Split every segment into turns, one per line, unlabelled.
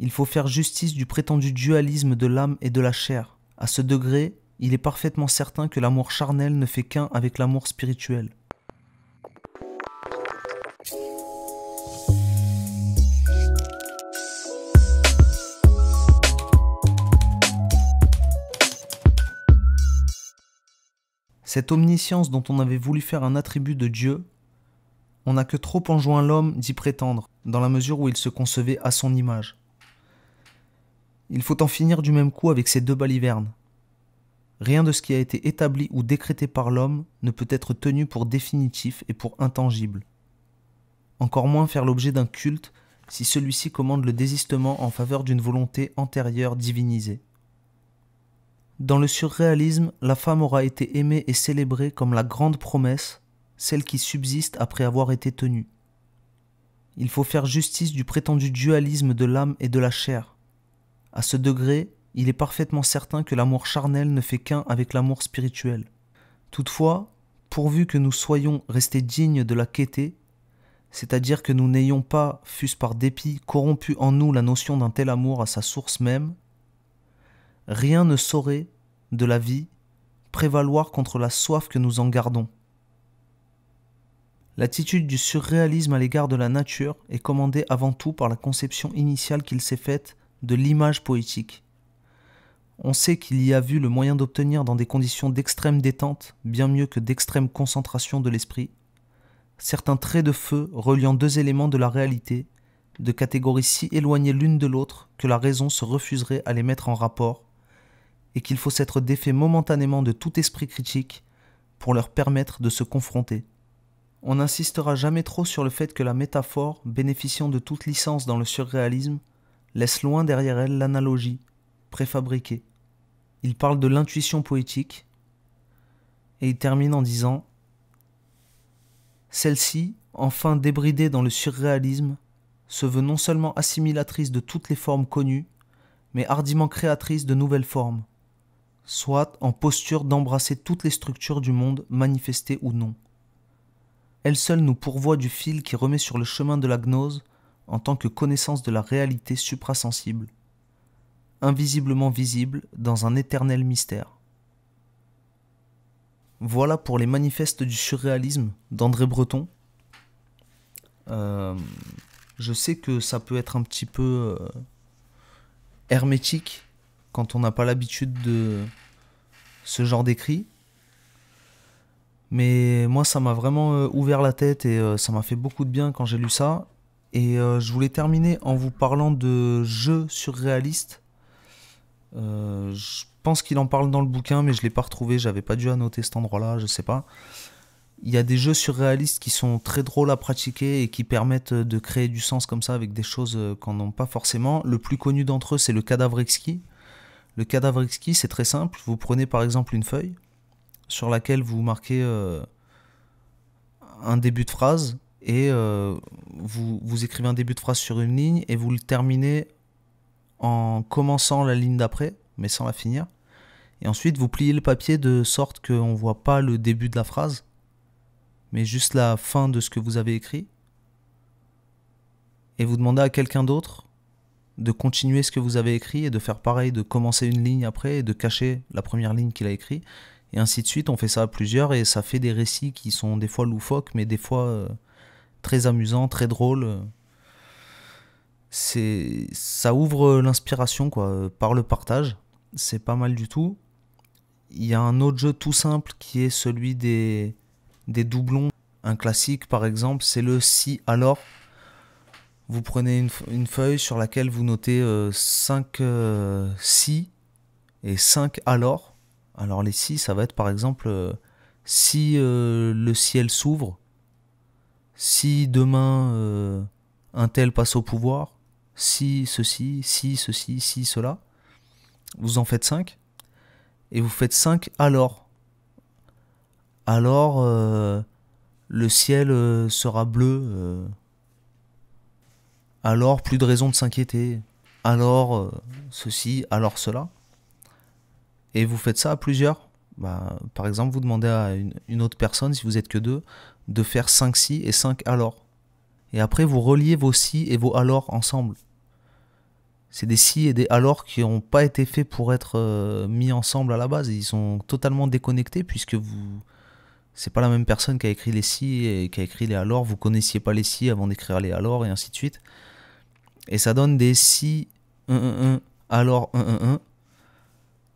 Il faut faire justice du prétendu dualisme de l'âme et de la chair. À ce degré, il est parfaitement certain que l'amour charnel ne fait qu'un avec l'amour spirituel. Cette omniscience dont on avait voulu faire un attribut de Dieu, on n'a que trop enjoint l'homme d'y prétendre, dans la mesure où il se concevait à son image. Il faut en finir du même coup avec ces deux balivernes. Rien de ce qui a été établi ou décrété par l'homme ne peut être tenu pour définitif et pour intangible. Encore moins faire l'objet d'un culte si celui-ci commande le désistement en faveur d'une volonté antérieure divinisée. Dans le surréalisme, la femme aura été aimée et célébrée comme la grande promesse, celle qui subsiste après avoir été tenue. Il faut faire justice du prétendu dualisme de l'âme et de la chair. À ce degré, il est parfaitement certain que l'amour charnel ne fait qu'un avec l'amour spirituel. Toutefois, pourvu que nous soyons restés dignes de la quêté, c'est-à-dire que nous n'ayons pas, fût-ce par dépit, corrompu en nous la notion d'un tel amour à sa source même, rien ne saurait, de la vie, prévaloir contre la soif que nous en gardons. L'attitude du surréalisme à l'égard de la nature est commandée avant tout par la conception initiale qu'il s'est faite de l'image poétique. On sait qu'il y a vu le moyen d'obtenir dans des conditions d'extrême détente, bien mieux que d'extrême concentration de l'esprit, certains traits de feu reliant deux éléments de la réalité, de catégories si éloignées l'une de l'autre que la raison se refuserait à les mettre en rapport, et qu'il faut s'être défait momentanément de tout esprit critique pour leur permettre de se confronter. On n'insistera jamais trop sur le fait que la métaphore, bénéficiant de toute licence dans le surréalisme, laisse loin derrière elle l'analogie, préfabriquée. Il parle de l'intuition poétique, et il termine en disant Celle-ci, enfin débridée dans le surréalisme, se veut non seulement assimilatrice de toutes les formes connues, mais hardiment créatrice de nouvelles formes, soit en posture d'embrasser toutes les structures du monde, manifestées ou non. Elle seule nous pourvoit du fil qui remet sur le chemin de la gnose en tant que connaissance de la réalité suprasensible, invisiblement visible dans un éternel mystère. Voilà pour les manifestes du surréalisme d'André Breton. Euh, je sais que ça peut être un petit peu euh, hermétique quand on n'a pas l'habitude de ce genre d'écrit. Mais moi, ça m'a vraiment euh, ouvert la tête et ça m'a fait beaucoup de bien quand j'ai lu ça. Et euh, je voulais terminer en vous parlant de jeux surréalistes. Euh, je pense qu'il en parle dans le bouquin, mais je ne l'ai pas retrouvé. J'avais pas dû annoter cet endroit-là, je sais pas. Il y a des jeux surréalistes qui sont très drôles à pratiquer et qui permettent euh, de créer du sens comme ça avec des choses qu'on n'a pas forcément. Le plus connu d'entre eux, c'est le cadavre exquis. Le cadavre exquis, c'est très simple. Vous prenez par exemple une feuille sur laquelle vous marquez un début de phrase et euh, vous, écrivez un début de phrase sur une ligne et vous le terminez en commençant la ligne d'après, mais sans la finir. Et ensuite, vous pliez le papier de sorte qu'on ne voit pas le début de la phrase, mais juste la fin de ce que vous avez écrit. Et vous demandez à quelqu'un d'autre de continuer ce que vous avez écrit et de faire pareil, de commencer une ligne après et de cacher la première ligne qu'il a écrite. Et ainsi de suite, on fait ça à plusieurs et ça fait des récits qui sont des fois loufoques, mais des fois... Euh, très amusant, très drôle. C'est, ça ouvre l'inspiration quoi, par le partage. C'est pas mal du tout. Il y a un autre jeu tout simple qui est celui des, des doublons. Un classique par exemple, c'est le si alors. Vous prenez une, feuille sur laquelle vous notez 5 euh, euh, si et 5 alors. Alors les si, ça va être par exemple euh, si le ciel s'ouvre, si demain euh, un tel passe au pouvoir, si ceci, si ceci, si cela, vous en faites 5, et vous faites 5 alors. Alors euh, le ciel euh, sera bleu, alors plus de raison de s'inquiéter, alors ceci, alors cela. Et vous faites ça à plusieurs. Bah, par exemple, vous demandez à une, autre personne, si vous êtes que deux, de faire 5 si et 5 alors. Et après, vous reliez vos si et vos alors ensemble. C'est des si et des alors qui n'ont pas été faits pour être euh, mis ensemble à la base. Ils sont totalement déconnectés puisque vous. C'est pas la même personne qui a écrit les si et qui a écrit les alors. Vous connaissiez pas les si avant d'écrire les alors et ainsi de suite. Et ça donne des si, un, un, un, alors, un, un, un,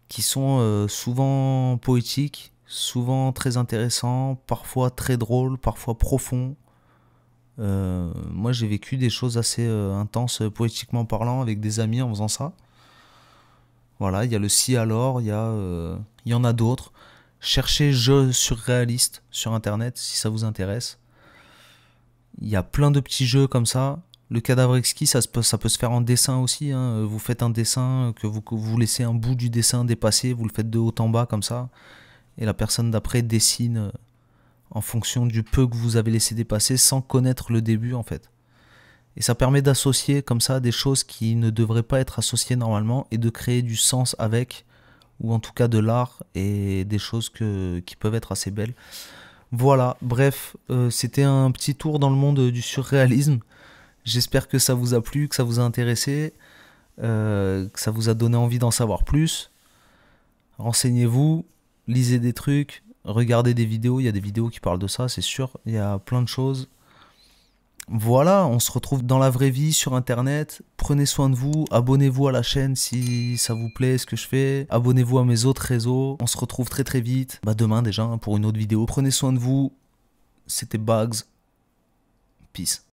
qui sont euh, souvent poétiques, souvent très intéressants, parfois très drôles, parfois profonds. Euh, moi, j'ai vécu des choses assez euh, intenses poétiquement parlant avec des amis en faisant ça. Voilà, il y a le si alors, il y, il y en a d'autres. Cherchez jeux surréaliste sur internet si ça vous intéresse. Il y a plein de petits jeux comme ça le cadavre exquis, ça, peut se faire en dessin aussi. Hein. Vous faites un dessin, que vous, laissez un bout du dessin dépasser, vous le faites de haut en bas comme ça. Et la personne d'après dessine euh, en fonction du peu que vous avez laissé dépasser sans connaître le début en fait. Et ça permet d'associer comme ça des choses qui ne devraient pas être associées normalement et de créer du sens avec, ou en tout cas de l'art et des choses qui peuvent être assez belles. Voilà, bref, euh, c'était un petit tour dans le monde du surréalisme. J'espère que ça vous a plu, que ça vous a intéressé, euh, que ça vous a donné envie d'en savoir plus. Renseignez-vous, lisez des trucs, regardez des vidéos. Il y a des vidéos qui parlent de ça, c'est sûr. Il y a plein de choses. Voilà, on se retrouve dans la vraie vie sur internet. Prenez soin de vous, abonnez-vous à la chaîne si ça vous plaît ce que je fais. Abonnez-vous à mes autres réseaux. On se retrouve très très vite. Bah, demain déjà hein, pour une autre vidéo. Prenez soin de vous. C'était Bugs. Peace.